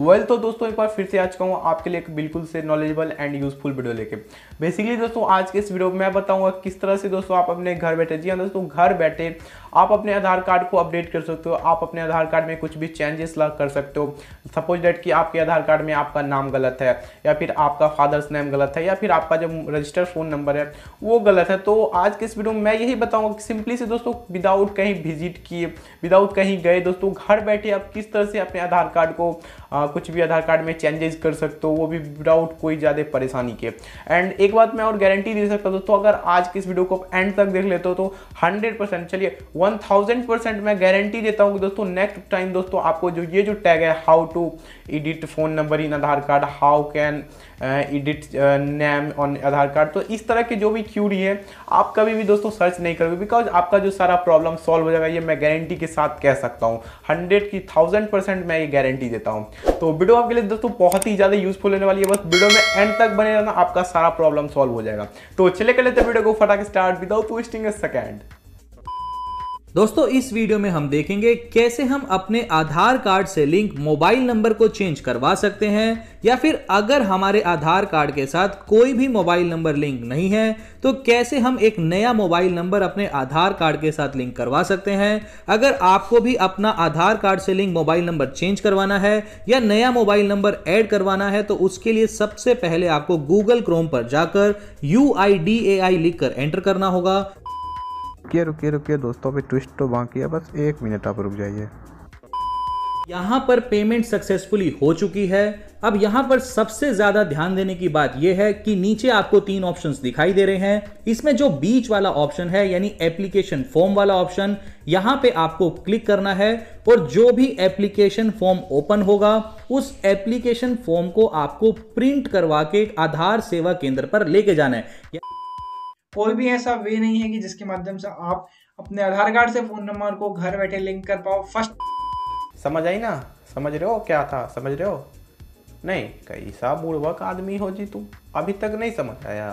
well well, तो दोस्तों एक बार फिर से आज कहूँ हूँ आपके लिए एक बिल्कुल से नॉलेजेबल एंड यूजफुल वीडियो लेके बेसिकली दोस्तों आज के इस वीडियो में मैं बताऊंगा किस तरह से दोस्तों आप अपने घर बैठे जी हाँ दोस्तों घर बैठे आप अपने आधार कार्ड को अपडेट कर सकते हो आप अपने आधार कार्ड में कुछ भी चेंजेस ला कर सकते हो सपोज डेट कि आपके आधार कार्ड में आपका नाम गलत है या फिर आपका फादर्स नेम गलत है या फिर आपका जो रजिस्टर फ़ोन नंबर है वो गलत है तो आज के इस वीडियो में मैं यही बताऊँगा कि सिंपली से दोस्तों विदाउट कहीं विजिट किए विदाउट कहीं गए दोस्तों घर बैठे आप किस तरह से अपने आधार कार्ड को आ, कुछ भी आधार कार्ड में चेंजेस कर सकते हो वो भी विदाउट कोई ज़्यादा परेशानी के एंड एक बात मैं और गारंटी दे सकता हूँ दोस्तों अगर आज की इस वीडियो को आप एंड तक देख लेते हो तो हंड्रेड चलिए वन थाउजेंड परसेंट मैं गारंटी देता हूँ कि दोस्तों नेक्स्ट टाइम दोस्तों आपको जो ये जो टैग है how to edit phone number in Aadhaar card how can edit name on Aadhaar card तो इस तरह के जो भी क्यूरी है आप कभी भी दोस्तों सर्च नहीं करोगे बिकॉज आपका जो सारा प्रॉब्लम सॉल्व हो जाएगा ये मैं गारंटी के साथ कह सकता हूँ हंड्रेड की थाउजेंड परसेंट मैं ये गारंटी देता हूँ तो वीडियो आपके लिए दोस्तों बहुत ही ज़्यादा यूजफुल होने वाली है बस वीडियो में एंड तक बने रहना आपका सारा प्रॉब्लम सॉल्व हो जाएगा तो चले कर लेते वीडियो को फटाक start without wasting a second दोस्तों इस वीडियो में हम देखेंगे कैसे हम अपने आधार कार्ड से लिंक मोबाइल नंबर को चेंज करवा सकते हैं या फिर अगर हमारे आधार कार्ड के साथ कोई भी मोबाइल नंबर लिंक नहीं है तो कैसे हम एक नया मोबाइल नंबर अपने आधार कार्ड के साथ लिंक करवा सकते हैं अगर आपको भी अपना आधार कार्ड से लिंक मोबाइल नंबर चेंज करवाना है या नया मोबाइल नंबर ऐड करवाना है तो उसके लिए सबसे पहले आपको गूगल क्रोम पर जाकर यू आई डी ए आई लिखकर एंटर करना होगा रुकिए रुकिए रुकिए दोस्तों अभी ट्विस्ट तो बाकी है बस एक मिनट आप रुक जाइए यहाँ पर पेमेंट सक्सेसफुली हो चुकी है अब यहाँ पर सबसे ज्यादा ध्यान देने की बात यह है कि नीचे आपको तीन ऑप्शंस दिखाई दे रहे हैं इसमें जो बीच वाला ऑप्शन है यानी एप्लीकेशन फॉर्म वाला ऑप्शन यहाँ पे आपको क्लिक करना है और जो भी एप्लीकेशन फॉर्म ओपन होगा उस एप्लीकेशन फॉर्म को आपको प्रिंट करवा के आधार सेवा केंद्र पर लेके जाना है कोई भी ऐसा वे नहीं है कि जिसके माध्यम से आप अपने आधार कार्ड से फ़ोन नंबर को घर बैठे लिंक कर पाओ फर्स्ट समझ आई ना समझ रहे हो क्या था समझ रहे हो नहीं कैसा बुड़बक आदमी हो जी तुम अभी तक नहीं समझ आया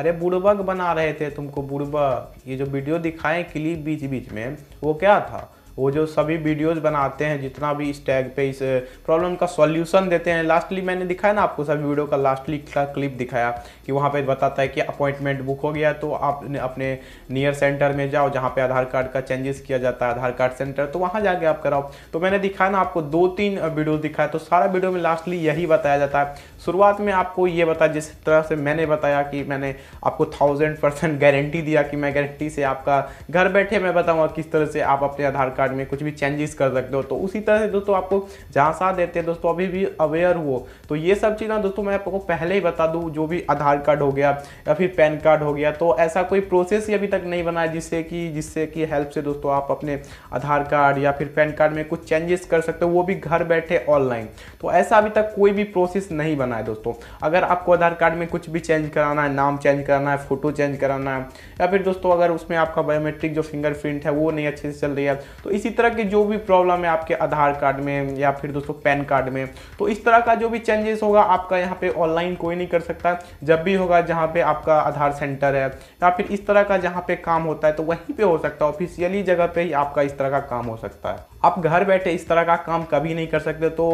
अरे बुड़बक बना रहे थे तुमको बुड़बक ये जो वीडियो दिखाए क्लिप बीच बीच में वो क्या था वो जो सभी वीडियोस बनाते हैं जितना भी इस टैग पे इस प्रॉब्लम का सॉल्यूशन देते हैं लास्टली मैंने दिखाया ना आपको सभी वीडियो का लास्टली का क्लिप दिखाया कि वहाँ पे बताता है कि अपॉइंटमेंट बुक हो गया तो आप अपने नियर सेंटर में जाओ जहाँ पे आधार कार्ड का चेंजेस किया जाता है आधार कार्ड सेंटर तो वहाँ जाके आप कराओ तो मैंने दिखाया ना आपको दो तीन वीडियो दिखाया तो सारा वीडियो में लास्टली यही बताया जाता है शुरुआत में आपको ये बता जिस तरह से मैंने बताया कि मैंने आपको थाउजेंड परसेंट गारंटी दिया कि मैं गारंटी से आपका घर बैठे मैं बताऊँगा किस तरह से आप अपने आधार कार्ड में कुछ भी चेंजेस कर सकते हो तो उसी तरह से दोस्तों आपको झांसा देते हैं दोस्तों अभी भी अवेयर हो तो ये सब चीज़ ना दोस्तों मैं आपको पहले ही बता दूँ जो भी आधार कार्ड हो गया या फिर पैन कार्ड हो गया तो ऐसा कोई प्रोसेस ही अभी तक नहीं बना है जिससे कि जिससे कि हेल्प से दोस्तों आप अपने आधार कार्ड या फिर पैन कार्ड में कुछ चेंजेस कर सकते हो वो भी घर बैठे ऑनलाइन तो ऐसा अभी तक कोई भी प्रोसेस नहीं बना करना है दोस्तों अगर आपको आधार कार्ड में कुछ भी चेंज कराना है नाम चेंज कराना है फ़ोटो चेंज कराना है या फिर दोस्तों अगर उसमें आपका बायोमेट्रिक जो फिंगरप्रिंट है वो नहीं अच्छे से चल रही है तो इसी तरह की जो भी प्रॉब्लम है आपके आधार कार्ड में या फिर दोस्तों पैन कार्ड में तो इस तरह का जो भी चेंजेस होगा आपका यहाँ पे ऑनलाइन कोई नहीं कर सकता जब भी होगा जहाँ पे आपका आधार सेंटर है या फिर इस तरह का जहाँ पे काम होता है तो वहीं पे हो सकता है ऑफिशियली जगह पे ही आपका इस तरह का काम हो सकता है आप घर बैठे इस तरह का काम कभी नहीं कर सकते तो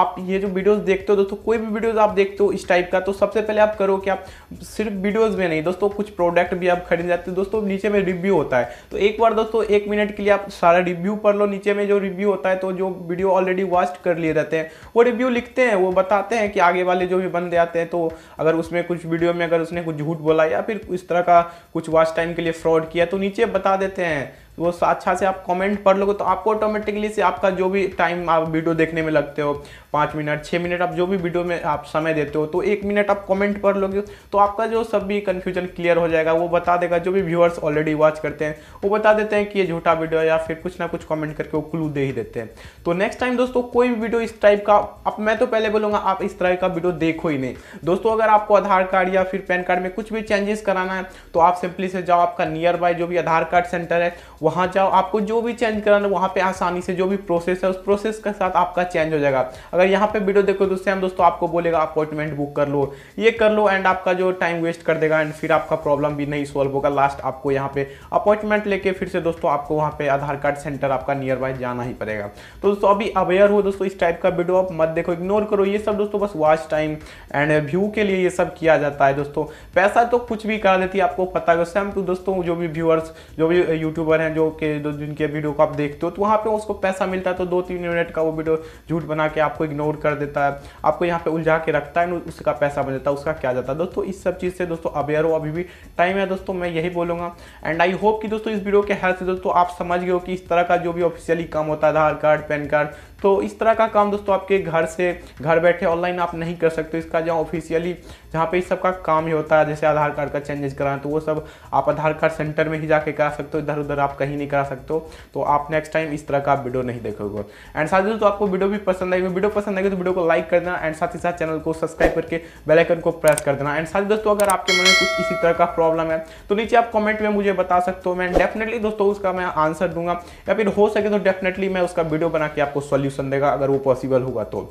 आप ये जो वीडियोस देखते हो दोस्तों कोई भी वीडियोस आप देखते हो इस टाइप का तो सबसे पहले आप करो कि आप सिर्फ वीडियोस में नहीं दोस्तों कुछ प्रोडक्ट भी आप खरीद जाते हो दोस्तों नीचे में रिव्यू होता है तो एक बार दोस्तों एक मिनट के लिए आप सारा रिव्यू पढ़ लो नीचे में जो रिव्यू होता है तो जो वीडियो ऑलरेडी वॉस्ट कर लिए रहते हैं वो रिव्यू लिखते हैं वो बताते हैं कि आगे वाले जो भी बंदे आते हैं तो अगर उसमें कुछ वीडियो में अगर उसने कुछ झूठ बोला या फिर इस तरह का कुछ वास्ट टाइम के लिए फ्रॉड किया तो नीचे बता देते हैं वो अच्छा से आप कमेंट पढ़ लोगे तो आपको ऑटोमेटिकली से आपका जो भी टाइम आप वीडियो देखने में लगते हो पाँच मिनट छः मिनट आप जो भी वीडियो में आप समय देते हो तो एक मिनट आप कमेंट पढ़ लोगे तो आपका जो सब भी कन्फ्यूजन क्लियर हो जाएगा वो बता देगा जो भी व्यूअर्स ऑलरेडी वॉच करते हैं वो बता देते हैं कि ये झूठा वीडियो है या फिर कुछ ना कुछ कमेंट करके वो क्लू दे ही देते हैं तो नेक्स्ट टाइम दोस्तों कोई भी वीडियो इस टाइप का अब मैं तो पहले बोलूँगा आप इस तरह का वीडियो देखो ही नहीं दोस्तों अगर आपको आधार कार्ड या फिर पैन कार्ड में कुछ भी चेंजेस कराना है तो आप सिंपली से जाओ आपका नियर बाय जो भी आधार कार्ड सेंटर है वहाँ जाओ आपको जो भी चेंज कराना वहाँ पे आसानी से जो भी प्रोसेस है उस प्रोसेस के साथ आपका चेंज हो जाएगा अगर यहाँ पे वीडियो देखो तो सेम दोस्तों आपको बोलेगा अपॉइंटमेंट बुक कर लो ये कर लो एंड आपका जो टाइम वेस्ट कर देगा एंड फिर आपका प्रॉब्लम भी नहीं सॉल्व होगा लास्ट आपको यहाँ पे अपॉइंटमेंट लेके फिर से दोस्तों आपको वहाँ पे आधार कार्ड सेंटर आपका नियर बाय जाना ही पड़ेगा तो दोस्तों अभी अवेयर हो दोस्तों इस टाइप का वीडियो आप मत देखो इग्नोर करो ये सब दोस्तों बस वॉच टाइम एंड व्यू के लिए ये सब किया जाता है दोस्तों पैसा तो कुछ भी करा देती है आपको पता है सेम टू तो दोस्तों जो भी व्यूअर्स जो भी यूट्यूबर हैं जो के जो जिनके वीडियो को आप देखते हो तो वहाँ पे उसको पैसा मिलता है तो दो तीन मिनट का वो वीडियो झूठ बना के आपको इग्नोर कर देता है आपको यहाँ पे उलझा के रखता है उसका पैसा बन जाता है उसका क्या जाता है दोस्तों इस सब चीज़ से दोस्तों अवेयर हो अभी भी टाइम है दोस्तों मैं यही बोलूँगा एंड आई होप कि दोस्तों इस वीडियो के हेल्प से दोस्तों आप समझ गए हो कि इस तरह का जो भी ऑफिशियली काम होता है आधार कार्ड पैन कार्ड तो इस तरह का काम दोस्तों आपके घर से घर बैठे ऑनलाइन आप नहीं कर सकते इसका जहाँ ऑफिशियली जहाँ पे इस सब का काम ही होता है जैसे आधार कार्ड का चेंजेस कराना तो वो सब आप आधार कार्ड सेंटर में ही जाके करा सकते हो इधर उधर आप कहीं नहीं करा सकते हो तो आप नेक्स्ट टाइम इस तरह का वीडियो नहीं देखोगे एंड साथ ही दोस्तों आपको वीडियो भी पसंद आएगी वीडियो पसंद आएगी तो वीडियो को लाइक कर देना एंड साथ ही साथ चैनल को सब्सक्राइब करके बेलाइकन को प्रेस कर देना एंड साथ ही दोस्तों अगर आपके मन में कुछ इसी तरह का प्रॉब्लम है तो नीचे आप कॉमेंट में मुझे बता सकते हो मैं डेफिनेटली दोस्तों उसका मैं आंसर दूंगा या फिर हो सके तो डेफिनेटली मैं उसका वीडियो बना के आपको सोल्यूशन सॉल्यूशन देगा अगर वो पॉसिबल होगा तो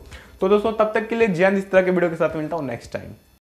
तो दोस्तों तब तक के लिए जैन इस तरह के वीडियो के साथ मिलता हूँ नेक्स्ट टाइम